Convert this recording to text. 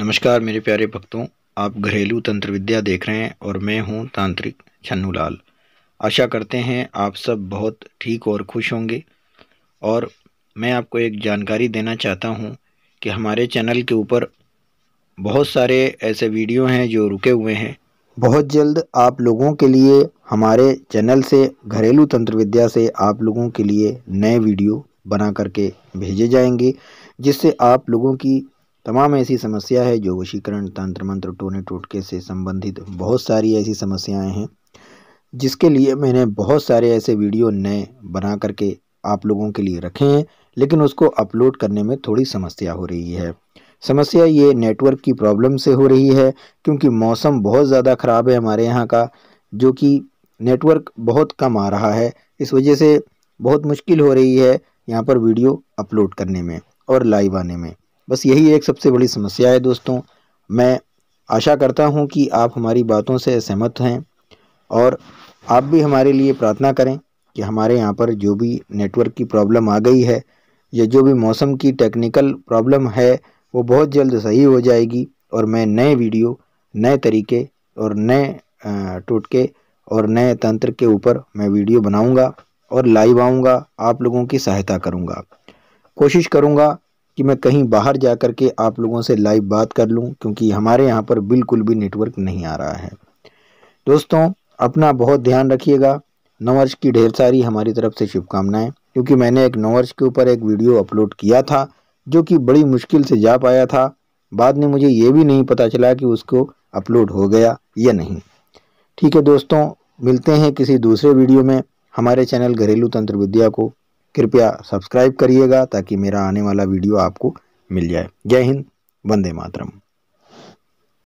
नमस्कार मेरे प्यारे भक्तों आप घरेलू तंत्र विद्या देख रहे हैं और मैं हूं तांत्रिक छन्नूलाल आशा करते हैं आप सब बहुत ठीक और खुश होंगे और मैं आपको एक जानकारी देना चाहता हूं कि हमारे चैनल के ऊपर बहुत सारे ऐसे वीडियो हैं जो रुके हुए हैं बहुत जल्द आप लोगों के लिए हमारे चैनल से घरेलू तंत्र विद्या से आप लोगों के लिए नए वीडियो बना करके भेजे जाएंगे जिससे आप लोगों की तमाम ऐसी समस्या है जो वशीकरण तंत्र मंत्र टोने टोटके से संबंधित बहुत सारी ऐसी समस्याएं हैं जिसके लिए मैंने बहुत सारे ऐसे वीडियो नए बना करके आप लोगों के लिए रखे हैं लेकिन उसको अपलोड करने में थोड़ी समस्या हो रही है समस्या ये नेटवर्क की प्रॉब्लम से हो रही है क्योंकि मौसम बहुत ज़्यादा ख़राब है हमारे यहाँ का जो कि नेटवर्क बहुत कम आ रहा है इस वजह से बहुत मुश्किल हो रही है यहाँ पर वीडियो अपलोड करने में और लाइव आने में बस यही एक सबसे बड़ी समस्या है दोस्तों मैं आशा करता हूँ कि आप हमारी बातों से सहमत हैं और आप भी हमारे लिए प्रार्थना करें कि हमारे यहाँ पर जो भी नेटवर्क की प्रॉब्लम आ गई है या जो भी मौसम की टेक्निकल प्रॉब्लम है वो बहुत जल्द सही हो जाएगी और मैं नए वीडियो नए तरीके और नए टोटके और नए तंत्र के ऊपर मैं वीडियो बनाऊंगा और लाइव आऊंगा आप लोगों की सहायता करूंगा कोशिश करूंगा कि मैं कहीं बाहर जा कर के आप लोगों से लाइव बात कर लूँ क्योंकि हमारे यहाँ पर बिल्कुल भी नेटवर्क नहीं आ रहा है दोस्तों अपना बहुत ध्यान रखिएगा नववर्ष की ढेर सारी हमारी तरफ से शुभकामनाएं क्योंकि मैंने एक नववर्ष के ऊपर एक वीडियो अपलोड किया था जो कि बड़ी मुश्किल से जा पाया था बाद में मुझे ये भी नहीं पता चला कि उसको अपलोड हो गया या नहीं ठीक है दोस्तों मिलते हैं किसी दूसरे वीडियो में हमारे चैनल घरेलू तंत्र विद्या को कृपया सब्सक्राइब करिएगा ताकि मेरा आने वाला वीडियो आपको मिल जाए जय हिंद वंदे मातरम